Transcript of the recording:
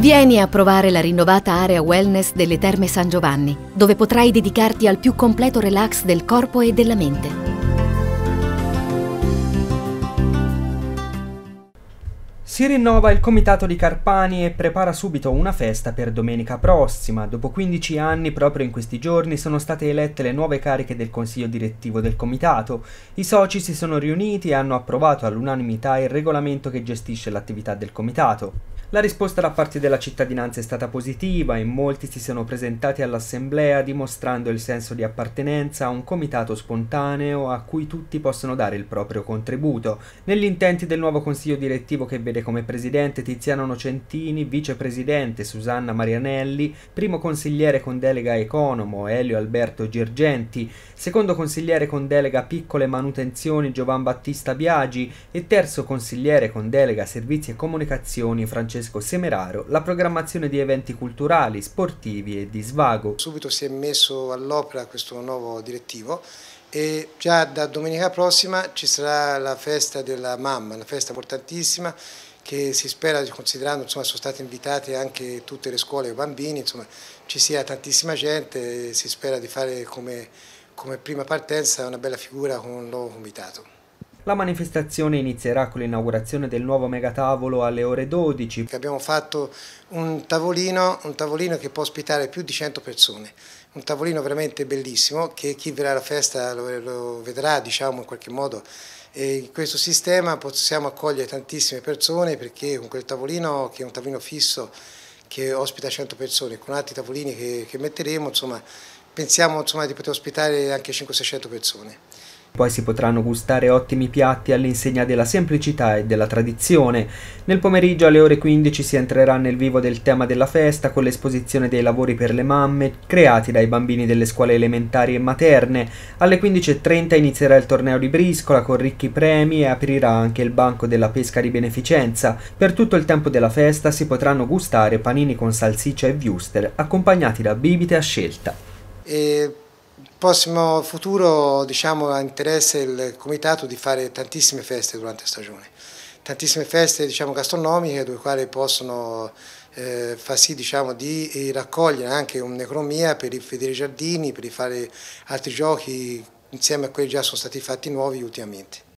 Vieni a provare la rinnovata area wellness delle Terme San Giovanni, dove potrai dedicarti al più completo relax del corpo e della mente. Si rinnova il comitato di Carpani e prepara subito una festa per domenica prossima. Dopo 15 anni, proprio in questi giorni, sono state elette le nuove cariche del consiglio direttivo del comitato. I soci si sono riuniti e hanno approvato all'unanimità il regolamento che gestisce l'attività del comitato. La risposta da parte della cittadinanza è stata positiva, e molti si sono presentati all'assemblea dimostrando il senso di appartenenza a un comitato spontaneo a cui tutti possono dare il proprio contributo. Negli intenti del nuovo consiglio direttivo che vede come presidente Tiziano Nocentini, vicepresidente Susanna Marianelli, primo consigliere con delega economo Elio Alberto Girgenti, secondo consigliere con delega piccole manutenzioni Giovan Battista Biagi e terzo consigliere con delega servizi e comunicazioni Francesco Francesco Semeraro la programmazione di eventi culturali, sportivi e di svago. Subito si è messo all'opera questo nuovo direttivo e già da domenica prossima ci sarà la festa della mamma, una festa importantissima che si spera, considerando che sono state invitate anche tutte le scuole e i bambini, insomma, ci sia tantissima gente e si spera di fare come, come prima partenza una bella figura con un nuovo comitato. La manifestazione inizierà con l'inaugurazione del nuovo megatavolo alle ore 12. Abbiamo fatto un tavolino, un tavolino che può ospitare più di 100 persone, un tavolino veramente bellissimo che chi verrà alla festa lo, lo vedrà diciamo in qualche modo e in questo sistema possiamo accogliere tantissime persone perché con quel tavolino che è un tavolino fisso che ospita 100 persone, con altri tavolini che, che metteremo, insomma, pensiamo insomma, di poter ospitare anche 500-600 persone. Poi si potranno gustare ottimi piatti all'insegna della semplicità e della tradizione. Nel pomeriggio alle ore 15 si entrerà nel vivo del tema della festa con l'esposizione dei lavori per le mamme creati dai bambini delle scuole elementari e materne. Alle 15.30 inizierà il torneo di briscola con ricchi premi e aprirà anche il banco della pesca di beneficenza. Per tutto il tempo della festa si potranno gustare panini con salsiccia e wuster accompagnati da bibite a scelta. E prossimo futuro diciamo, ha interesse il comitato di fare tantissime feste durante la stagione, tantissime feste diciamo, gastronomiche dove quali possono eh, far sì diciamo, di raccogliere anche un'economia per rivedere i giardini, per fare altri giochi insieme a quelli già sono stati fatti nuovi ultimamente.